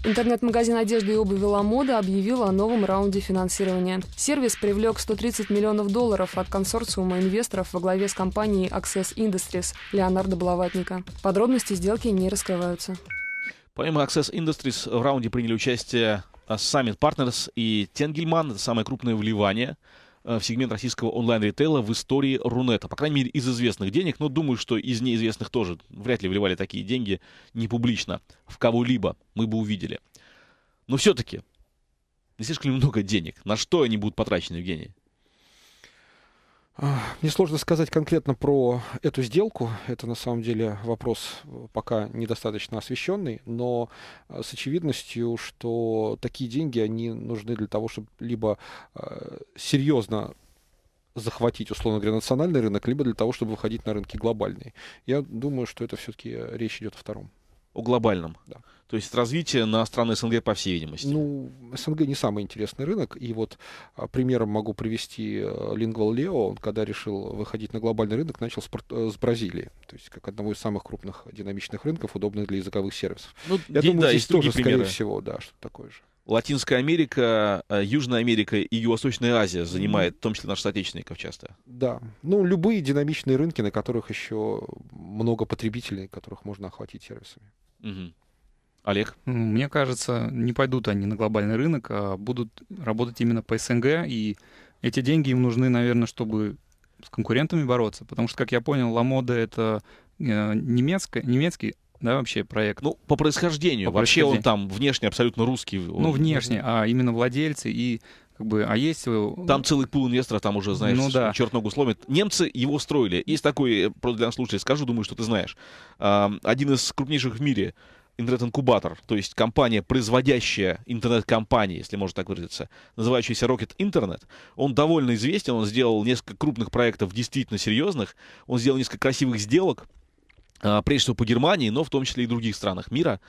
Интернет-магазин одежды и обуви «Ламода» объявил о новом раунде финансирования. Сервис привлек 130 миллионов долларов от консорциума инвесторов во главе с компанией Access Industries Леонардо Блаватника. Подробности сделки не раскрываются. Помимо Access Industries в раунде приняли участие э, Summit Partners и Тенгельман, это самое крупное вливание – Э, в сегмент российского онлайн-ритейла в истории Рунета. По крайней мере, из известных денег, но думаю, что из неизвестных тоже вряд ли вливали такие деньги не публично. В кого-либо мы бы увидели. Но все-таки, не слишком много денег. На что они будут потрачены, Евгений? Мне сложно сказать конкретно про эту сделку. Это на самом деле вопрос э, пока недостаточно освещенный, но э, с очевидностью, что такие деньги, они нужны для того, чтобы либо э, серьезно захватить, условно говоря, национальный рынок, либо для того, чтобы выходить на рынки глобальные. Я думаю, что это все-таки речь идет о втором. О глобальном. Да. То есть развитие на страны СНГ, по всей видимости. Ну, СНГ не самый интересный рынок. И вот а, примером могу привести э, Лингвал Лео. Он, когда решил выходить на глобальный рынок, начал с, э, с Бразилии. То есть как одного из самых крупных динамичных рынков, удобных для языковых сервисов. Ну, Я день, думаю, да, здесь тоже, примеры. скорее всего, да, что такое же. Латинская Америка, э, Южная Америка и юго Восточная Азия занимает, в том числе наших соотечественников часто. Да. Ну, любые динамичные рынки, на которых еще много потребителей, которых можно охватить сервисами. Угу. Олег? Мне кажется, не пойдут они на глобальный рынок, а будут работать именно по СНГ, и эти деньги им нужны, наверное, чтобы с конкурентами бороться, потому что, как я понял, Ламода — это э, немецкая, немецкий да, вообще проект. Ну, по происхождению. По вообще происхождению. он там внешне абсолютно русский. Ну, внешне, а именно владельцы и как бы, а есть... Э, там целый пул инвесторов, там уже, знаешь, ну, да. черт ногу сломит. Немцы его строили. Есть такой, э, просто для нас случай скажу, думаю, что ты знаешь. А, один из крупнейших в мире интернет-инкубатор, то есть компания, производящая интернет-компании, если можно так выразиться, называющаяся Rocket Internet. Он довольно известен, он сделал несколько крупных проектов, действительно серьезных, он сделал несколько красивых сделок, а, прежде всего по Германии, но в том числе и других странах мира.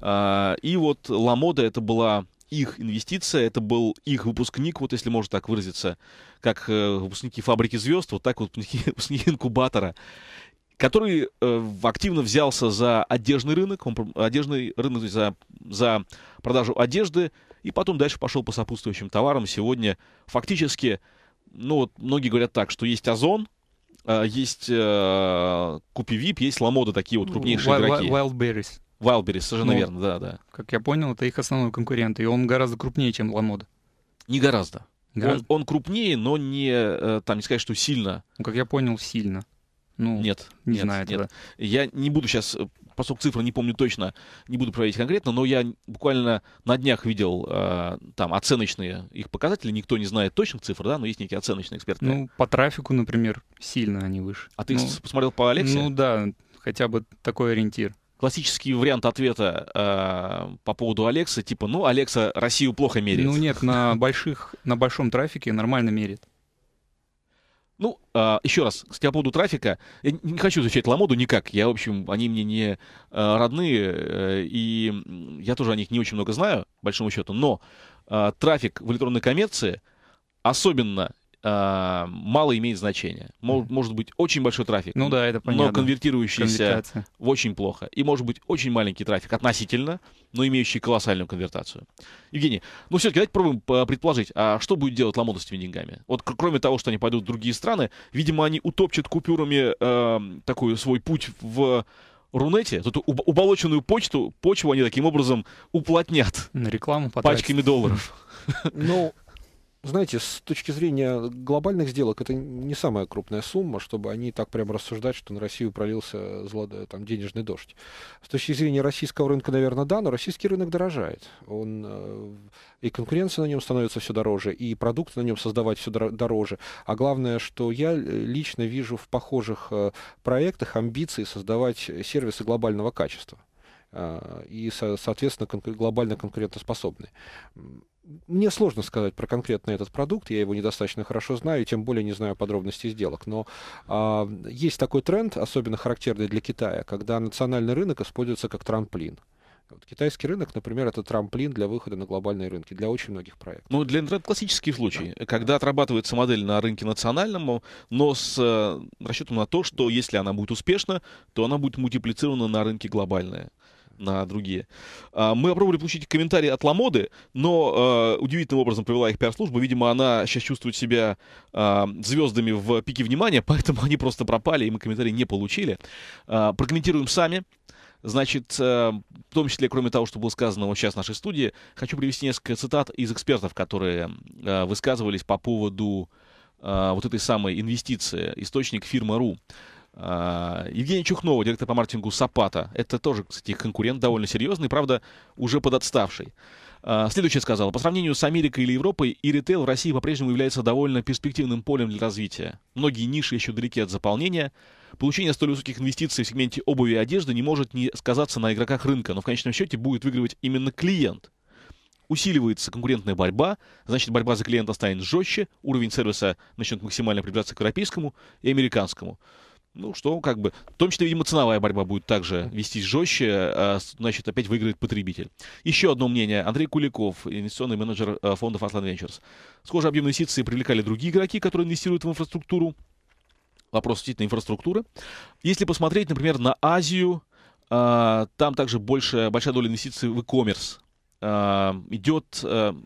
А, и вот Ламода это была их инвестиция, это был их выпускник, вот если можно так выразиться, как э, выпускники фабрики звезд, вот так вот выпускники инкубатора, который э, активно взялся за одежный рынок, он, одежный рынок за, за продажу одежды, и потом дальше пошел по сопутствующим товарам. Сегодня фактически, ну вот многие говорят так, что есть Озон, а, есть э, Купи Вип, есть Ламода, такие вот крупнейшие игроки. Wildberries. Wildberries, совершенно ну, верно, да, да. Как я понял, это их основной конкурент, и он гораздо крупнее, чем Ламода. Не гораздо. гораздо. Он, он крупнее, но не, э, там не сказать, что сильно. Ну, как я понял, сильно. Ну, нет, не нет, знаю этого. Я не буду сейчас, э, поскольку цифры не помню точно, не буду проверить конкретно, но я буквально на днях видел э, там оценочные их показатели. Никто не знает точных цифр, да, но есть некие оценочные эксперты. Ну, по трафику, например, сильно они выше. А ты ну, посмотрел по Алексею? Ну да, хотя бы такой ориентир классический вариант ответа э, по поводу Алекса, типа, ну, Алекса Россию плохо меряет. Ну нет, на больших, на большом трафике нормально мерит. Ну, а, еще раз, кстати, по поводу трафика. Я не хочу защищать Ламоду никак. Я, в общем, они мне не а, родные, э, и я тоже о них не очень много знаю, большому счету. Но а, трафик в электронной коммерции, особенно а, мало имеет значения. может быть очень большой трафик, ну да, это но конвертирующийся в очень плохо. И может быть очень маленький трафик относительно, но имеющий колоссальную конвертацию. Евгений, ну все-таки давайте попробуем предположить, а что будет делать Ламода с этими деньгами? Вот кроме того, что они пойдут в другие страны, видимо, они утопчат купюрами э, эм, такой свой путь в Рунете, тут уболоченную почту, почву они таким образом уплотнят. На рекламу потратят. Пачками долларов. Ну, знаете, с точки зрения глобальных сделок, это не самая крупная сумма, чтобы они так прямо рассуждать, что на Россию пролился зло, там, денежный дождь. С точки зрения российского рынка, наверное, да, но российский рынок дорожает. Он, э, и конкуренция на нем становится все дороже, и продукты на нем создавать все дороже. А главное, что я э, лично вижу в похожих э, проектах амбиции создавать сервисы глобального качества и, соответственно, глобально конкурентоспособны мне сложно сказать про конкретно этот продукт, я его недостаточно хорошо знаю, и тем более не знаю подробностей сделок. Но а, есть такой тренд, особенно характерный для Китая, когда национальный рынок используется как трамплин. Вот китайский рынок, например, это трамплин для выхода на глобальные рынки, для очень многих проектов. Ну, для интернета классический случай, да. когда отрабатывается модель на рынке национальном, но с э, расчетом на то, что если она будет успешна, то она будет мультиплицирована на рынке глобальная на другие. А, мы попробовали получить комментарии от Ламоды, но а, удивительным образом провела их пиар-служба. Видимо, она сейчас чувствует себя а, звездами в пике внимания, поэтому они просто пропали, и мы комментарии не получили. прокомментируем сами. Значит, в том числе, кроме того, что было сказано вот сейчас в нашей студии, хочу привести несколько цитат из экспертов, которые высказывались по поводу вот этой самой инвестиции, источник фирма.ру. А, Евгения Чухнова, директор по маркетингу Сапата. Это тоже, кстати, конкурент довольно серьезный, правда, уже подотставший. А, следующее сказала. По сравнению с Америкой или Европой, и ритейл в России по-прежнему является довольно перспективным полем для развития. Многие ниши еще далеки от заполнения. Получение столь высоких инвестиций в сегменте обуви и одежды не может не сказаться на игроках рынка, но в конечном счете будет выигрывать именно клиент. Усиливается конкурентная борьба, значит борьба за клиента станет жестче, уровень сервиса начнет максимально приближаться к европейскому и американскому. Ну, что как бы... В том числе, видимо, ценовая борьба будет также вестись жестче, а, значит, опять выиграет потребитель. Еще одно мнение. Андрей Куликов, инвестиционный менеджер э, фондов Aslan Ventures. Схожий объем инвестиций привлекали другие игроки, которые инвестируют в инфраструктуру. Вопрос действительно инфраструктуры. Если посмотреть, например, на Азию, а, там также больше, большая доля инвестиций в e-commerce а, идет,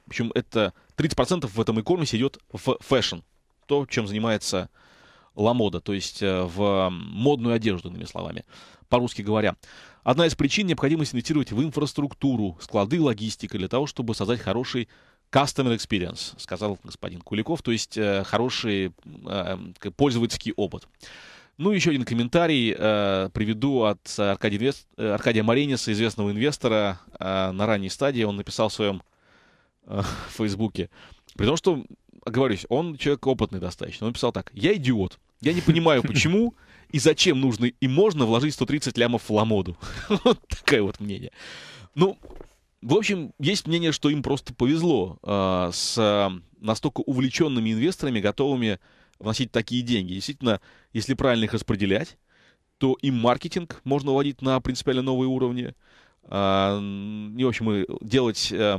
причем э, это 30% в этом e-commerce идет в фэшн, то, чем занимается ламода, то есть э, в модную одежду, иными словами, по-русски говоря. Одна из причин необходимость инвестировать в инфраструктуру, склады, логистика для того, чтобы создать хороший Customer experience, сказал господин Куликов, то есть э, хороший эм, пользовательский опыт. Ну, еще один комментарий э, приведу от Аркадия, инвест... Э, Аркадия Марениса, известного инвестора э, на ранней стадии. Он написал в своем э, Фейсбуке. При том, что, оговорюсь, он человек опытный достаточно. Он написал так. «Я идиот. Я не понимаю, почему и зачем нужно и можно вложить 130 лямов в ламоду. Вот такое вот мнение. Ну, в общем, есть мнение, что им просто повезло э, с э, настолько увлеченными инвесторами, готовыми вносить такие деньги. Действительно, если правильно их распределять, то и маркетинг можно вводить на принципиально новые уровни. Э, и, в общем, и делать, э,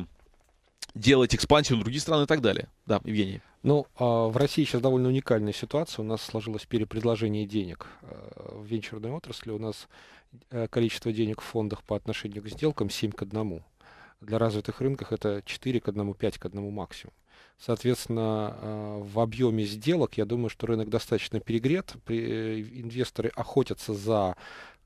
делать экспансию на другие страны и так далее. Да, Евгений. Ну, а в России сейчас довольно уникальная ситуация. У нас сложилось перепредложение денег э, в венчурной отрасли. У нас э, количество денег в фондах по отношению к сделкам 7 к 1. Для развитых рынков это 4 к 1, 5 к 1 максимум. Соответственно, э, в объеме сделок, я думаю, что рынок достаточно перегрет. Инвесторы охотятся за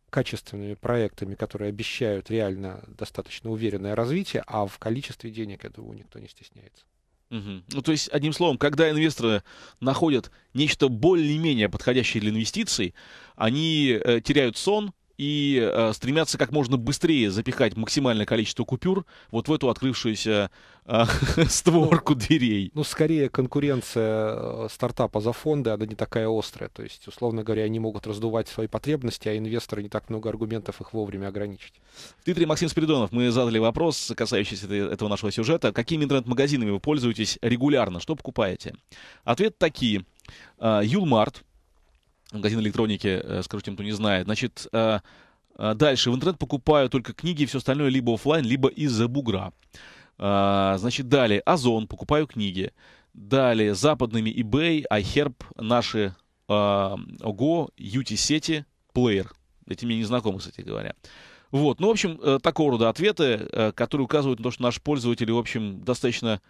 качественными проектами, которые обещают реально достаточно уверенное развитие, а в количестве денег, я думаю, никто не стесняется. Угу. Ну, то есть, одним словом, когда инвесторы находят нечто более-менее подходящее для инвестиций, они э, теряют сон, и э, стремятся как можно быстрее запихать максимальное количество купюр вот в эту открывшуюся э, створку ну, дверей. Ну, скорее, конкуренция э, стартапа за фонды, она не такая острая. То есть, условно говоря, они могут раздувать свои потребности, а инвесторы не так много аргументов их вовремя ограничить. Дмитрий Максим Спиридонов, мы задали вопрос, касающийся этого нашего сюжета. Какими интернет-магазинами вы пользуетесь регулярно? Что покупаете? Ответ такие. Э, Юлмарт, магазин электроники, э, скажу тем, кто не знает. Значит, э, э, дальше в интернет покупаю только книги и все остальное либо офлайн, либо из-за бугра. Значит, далее Озон, покупаю книги. Далее западными eBay, iHerb, наши ОГО, UT-сети, Player. Эти мне не знакомы, кстати говоря. Вот, ну, в общем, такого рода ответы, которые указывают на то, что наши пользователи, в общем, достаточно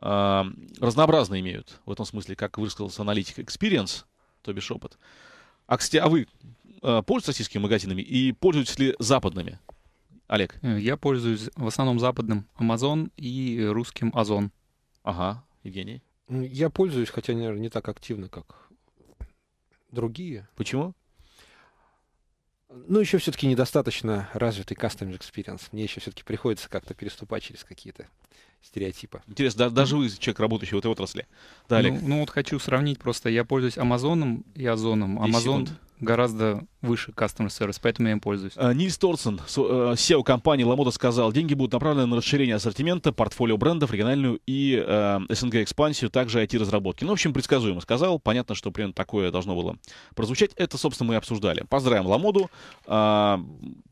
разнообразно имеют. В этом смысле, как высказался аналитик Experience, то бишь опыт. А, кстати, а вы э, пользуетесь российскими магазинами и пользуетесь ли западными? Олег? Э, я пользуюсь в основном западным Amazon и русским Озон. Ага, Евгений? Я пользуюсь, хотя, наверное, не так активно, как другие. Почему? Ну, еще все-таки недостаточно развитый customer experience. Мне еще все-таки приходится как-то переступать через какие-то стереотипа. Интересно, да, даже вы, человек, работающий в этой отрасли. Далее. Ну, ну вот хочу сравнить просто. Я пользуюсь Амазоном и Озоном. Амазон гораздо выше customer service, поэтому я им пользуюсь. Э, Нильс Торсон, э, SEO компании Ламода, сказал, деньги будут направлены на расширение ассортимента, портфолио брендов, региональную и э, СНГ-экспансию, также IT-разработки. Ну, в общем, предсказуемо сказал. Понятно, что примерно такое должно было прозвучать. Это, собственно, мы и обсуждали. Поздравим Ламоду, э,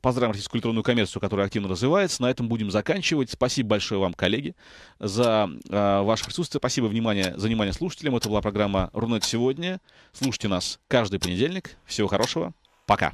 поздравим российскую электронную коммерцию, которая активно развивается. На этом будем заканчивать. Спасибо большое вам, коллеги за э, ваше присутствие. Спасибо внимание, за внимание слушателям. Это была программа «Рунет сегодня». Слушайте нас каждый понедельник. Всего хорошего. Пока.